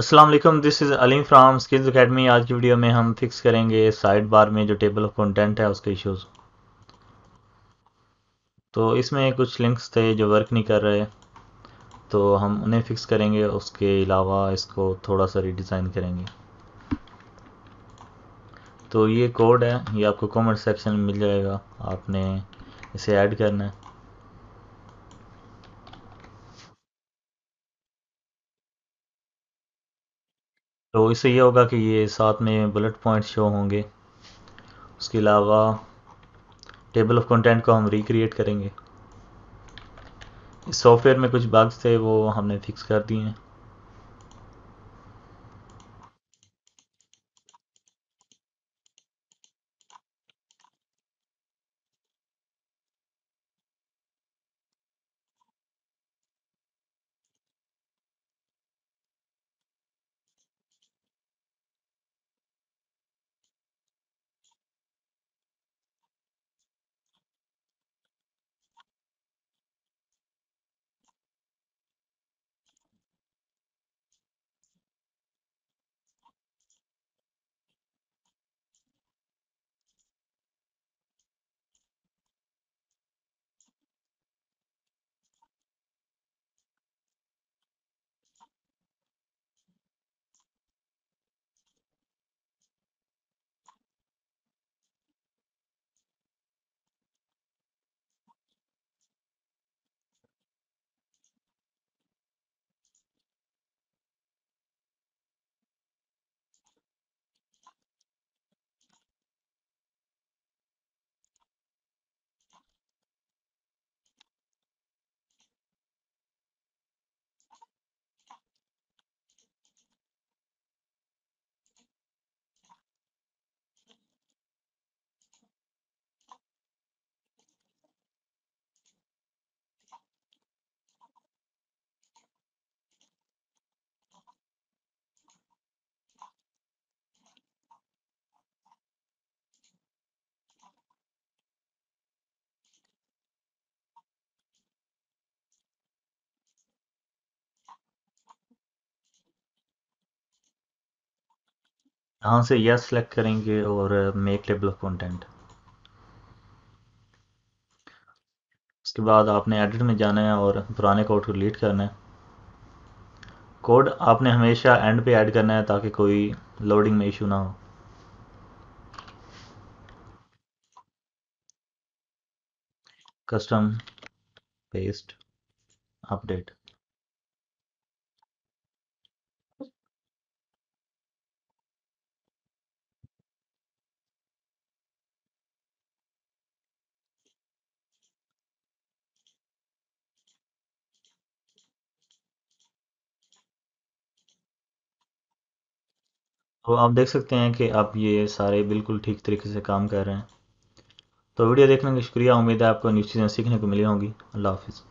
Aslam this is अलिंग from skills academy आज की वीडियो में हम फिक्स करेंगे साइड बार में जो टेबल ऑफ कंटेंट है उसके इश्यूज तो इसमें कुछ लिंक्स थे जो वर्क नहीं कर रहे तो हम उन्हें फिक्स करेंगे उसके अलावा इसको थोड़ा सा रिडिज़ाइन करेंगे तो ये कोड है ये आपको कमेंट सेक्शन में मिल जाएगा आपने इसे ऐड करना है तो इससे ये होगा कि ये साथ में बुलेट पॉइंट शो होंगे उसके अलावा टेबल ऑफ कंटेंट को हम रिक्रिएट करेंगे इस सॉफ्टवेयर में कुछ बग्स थे वो हमने फिक्स कर दिए हैं यहाँ से यस सेलेक्ट करेंगे और मेक टेबल ऑफ कंटेंट उसके बाद आपने एडिट में जाना है और पुराने कोड को डिलीट करना है कोड आपने हमेशा एंड पे ऐड करना है ताकि कोई लोडिंग में इशू ना हो कस्टम पेस्ट अपडेट तो आप देख सकते हैं कि आप ये सारे बिल्कुल ठीक तरीके से काम कर रहे हैं तो वीडियो देखने का शुक्रिया उम्मीद है आपको न्यूज़ चीज़ें सीखने को मिली होंगी अल्लाह हाफिज़